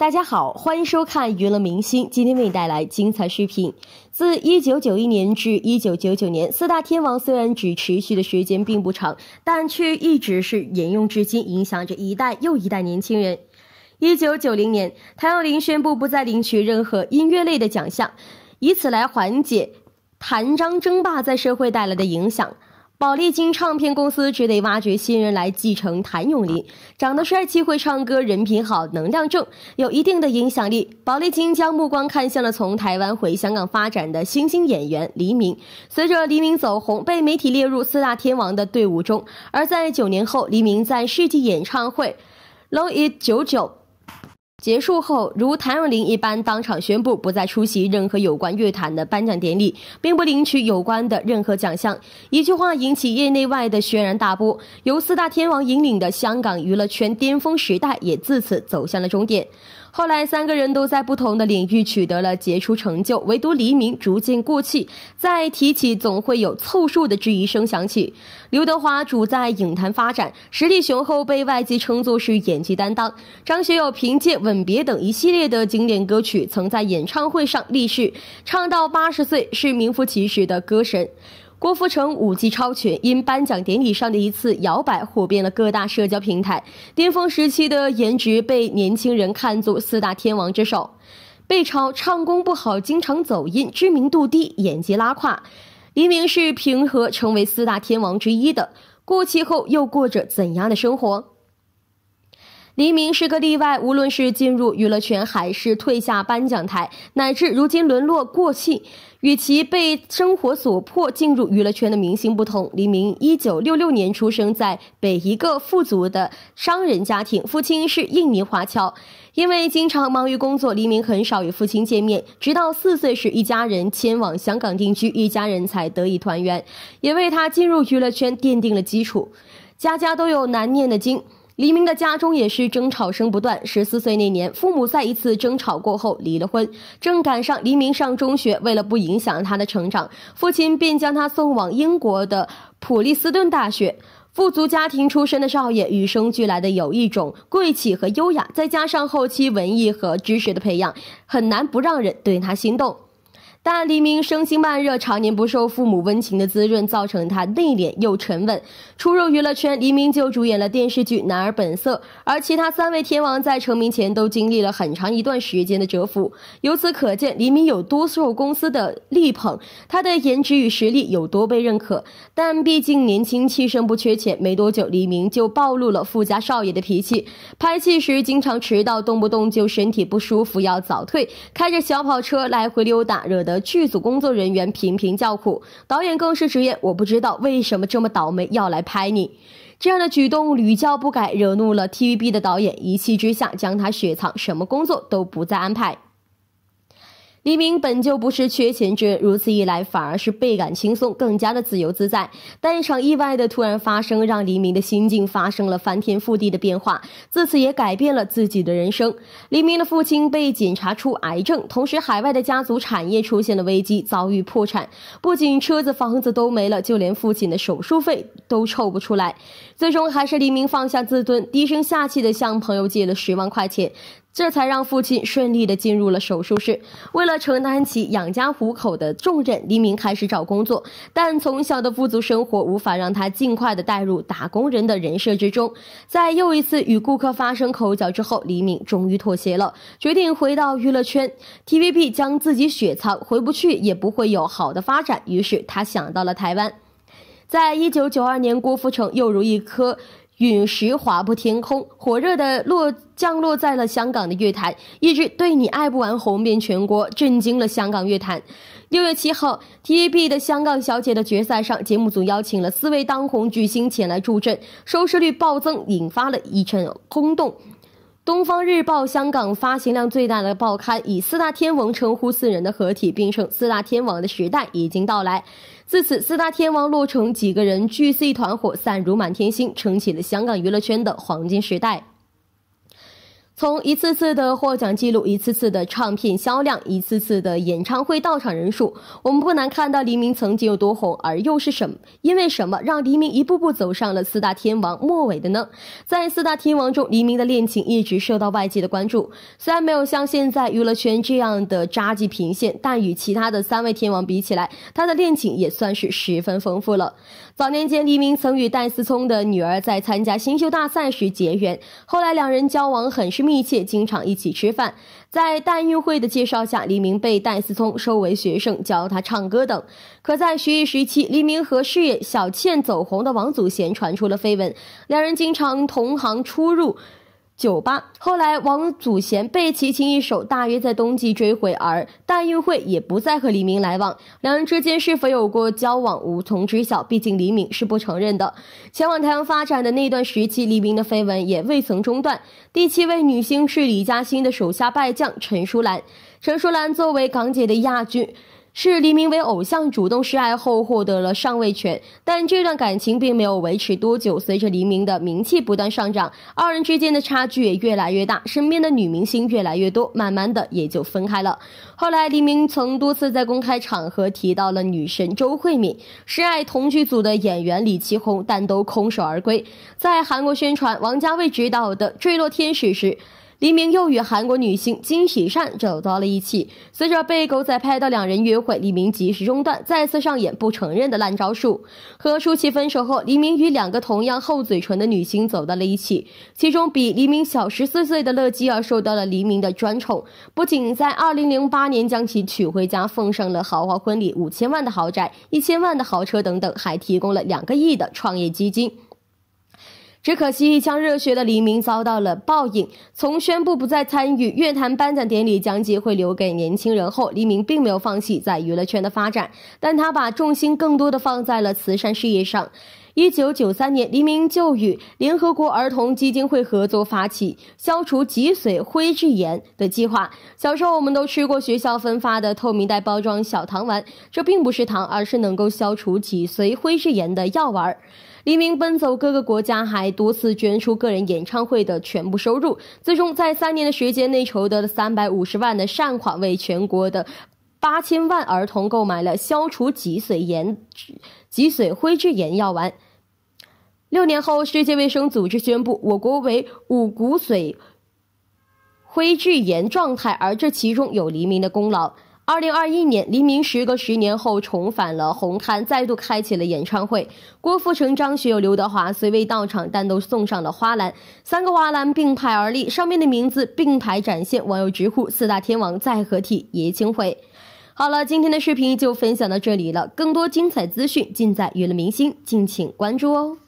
大家好，欢迎收看娱乐明星，今天为你带来精彩视频。自一九九一年至一九九九年，四大天王虽然只持续的时间并不长，但却一直是沿用至今，影响着一代又一代年轻人。一九九零年，谭咏麟宣布不再领取任何音乐类的奖项，以此来缓解谭张争霸在社会带来的影响。宝丽金唱片公司只得挖掘新人来继承谭咏麟，长得帅气、会唱歌、人品好、能量正，有一定的影响力。宝丽金将目光看向了从台湾回香港发展的新星演员黎明。随着黎明走红，被媒体列入四大天王的队伍中。而在九年后，黎明在世纪演唱会，low it 九九。结束后，如谭咏麟一般，当场宣布不再出席任何有关乐坛的颁奖典礼，并不领取有关的任何奖项。一句话引起业内外的轩然大波，由四大天王引领的香港娱乐圈巅峰时代也自此走向了终点。后来，三个人都在不同的领域取得了杰出成就，唯独黎明逐渐过气。再提起，总会有凑数的质疑声响起。刘德华主在影坛发展，实力雄厚，被外界称作是演技担当。张学友凭借《吻别》等一系列的经典歌曲，曾在演唱会上立誓唱到八十岁，是名副其实的歌神。郭富城武技超群，因颁奖典礼上的一次摇摆火遍了各大社交平台。巅峰时期的颜值被年轻人看作四大天王之首，被嘲唱功不好，经常走音，知名度低，演技拉胯。黎明是平和成为四大天王之一的，过气后又过着怎样的生活？黎明是个例外，无论是进入娱乐圈，还是退下颁奖台，乃至如今沦落过气，与其被生活所迫进入娱乐圈的明星不同，黎明一九六六年出生在北一个富足的商人家庭，父亲是印尼华侨，因为经常忙于工作，黎明很少与父亲见面，直到四岁时，一家人迁往香港定居，一家人才得以团圆，也为他进入娱乐圈奠定了基础。家家都有难念的经。黎明的家中也是争吵声不断。十四岁那年，父母在一次争吵过后离了婚。正赶上黎明上中学，为了不影响他的成长，父亲便将他送往英国的普利斯顿大学。富足家庭出身的少爷，与生俱来的有一种贵气和优雅，再加上后期文艺和知识的培养，很难不让人对他心动。但黎明生性慢热，常年不受父母温情的滋润，造成他内敛又沉稳。初入娱乐圈，黎明就主演了电视剧《男儿本色》，而其他三位天王在成名前都经历了很长一段时间的蛰伏。由此可见，黎明有多受公司的力捧，他的颜值与实力有多被认可。但毕竟年轻气盛，不缺钱，没多久黎明就暴露了富家少爷的脾气。拍戏时经常迟到，动不动就身体不舒服要早退，开着小跑车来回溜达，热得。剧组工作人员频频叫苦，导演更是直言：“我不知道为什么这么倒霉要来拍你。”这样的举动屡教不改，惹怒了 TVB 的导演，一气之下将他雪藏，什么工作都不再安排。黎明本就不是缺钱之人，如此一来，反而是倍感轻松，更加的自由自在。但一场意外的突然发生，让黎明的心境发生了翻天覆地的变化，自此也改变了自己的人生。黎明的父亲被检查出癌症，同时海外的家族产业出现了危机，遭遇破产，不仅车子、房子都没了，就连父亲的手术费都凑不出来。最终，还是黎明放下自尊，低声下气地向朋友借了十万块钱。这才让父亲顺利的进入了手术室。为了承担起养家糊口的重任，黎明开始找工作。但从小的富足生活无法让他尽快的带入打工人的人设之中。在又一次与顾客发生口角之后，黎明终于妥协了，决定回到娱乐圈。TVB 将自己雪藏，回不去也不会有好的发展。于是他想到了台湾。在一九九二年，郭富城又如一颗陨石划破天空，火热的落降落在了香港的乐坛，《一直对你爱不完》红遍全国，震惊了香港乐坛。六月七号，TVB 的《香港小姐》的决赛上，节目组邀请了四位当红巨星前来助阵，收视率暴增，引发了一阵轰动。《东方日报》香港发行量最大的报刊，以四大天王称呼四人的合体，并称四大天王的时代已经到来。自此，四大天王落成，几个人聚 C 一团火，散如满天星，撑起了香港娱乐圈的黄金时代。从一次次的获奖记录，一次次的唱片销量，一次次的演唱会到场人数，我们不难看到黎明曾经有多红，而又是什么因为什么让黎明一步步走上了四大天王末尾的呢？在四大天王中，黎明的恋情一直受到外界的关注。虽然没有像现在娱乐圈这样的扎记频现，但与其他的三位天王比起来，他的恋情也算是十分丰富了。早年间，黎明曾与戴思聪的女儿在参加新秀大赛时结缘，后来两人交往很是。密。密切，经常一起吃饭。在戴运会的介绍下，黎明被戴思聪收为学生，教他唱歌等。可在学艺时期，黎明和事业小倩走红的王祖贤传出了绯闻，两人经常同行出入。酒吧后来，王祖贤被齐秦一首大约在冬季追回，而大运会也不再和黎明来往，两人之间是否有过交往无从知晓，毕竟黎明是不承认的。前往台湾发展的那段时期，黎明的绯闻也未曾中断。第七位女星是李嘉欣的手下败将陈淑兰，陈淑兰作为港姐的亚军。是黎明为偶像主动示爱后获得了上位权，但这段感情并没有维持多久。随着黎明的名气不断上涨，二人之间的差距也越来越大，身边的女明星越来越多，慢慢的也就分开了。后来，黎明曾多次在公开场合提到了女神周慧敏，示爱同剧组的演员李绮红，但都空手而归。在韩国宣传王家卫执导的《坠落天使》时，黎明又与韩国女星金喜善走到了一起。随着被狗仔拍到两人约会，黎明及时中断，再次上演不承认的烂招数。和舒淇分手后，黎明与两个同样厚嘴唇的女星走到了一起，其中比黎明小十四岁的乐基儿受到了黎明的专宠，不仅在二零零八年将其娶回家，奉上了豪华婚礼、五千万的豪宅、一千万的豪车等等，还提供了两个亿的创业基金。只可惜，一腔热血的黎明遭到了报应。从宣布不再参与乐坛颁奖典礼，将机会留给年轻人后，黎明并没有放弃在娱乐圈的发展，但他把重心更多的放在了慈善事业上。一九九三年，黎明就与联合国儿童基金会合作，发起消除脊髓灰质炎的计划。小时候，我们都吃过学校分发的透明袋包装小糖丸，这并不是糖，而是能够消除脊髓灰质炎的药丸黎明奔走各个国家，还多次捐出个人演唱会的全部收入，最终在三年的时间内筹得了三百五十万的善款，为全国的八千万儿童购买了消除脊髓炎、脊髓灰质炎药丸。六年后，世界卫生组织宣布我国为五骨髓灰质炎状态，而这其中有黎明的功劳。二零二一年，黎明时隔十年后重返了红磡，再度开启了演唱会。郭富城、张学友、刘德华虽未到场，但都送上了花篮。三个花篮并排而立，上面的名字并排展现，网友直呼四大天王再合体爷青会。好了，今天的视频就分享到这里了，更多精彩资讯尽在娱乐明星，敬请关注哦。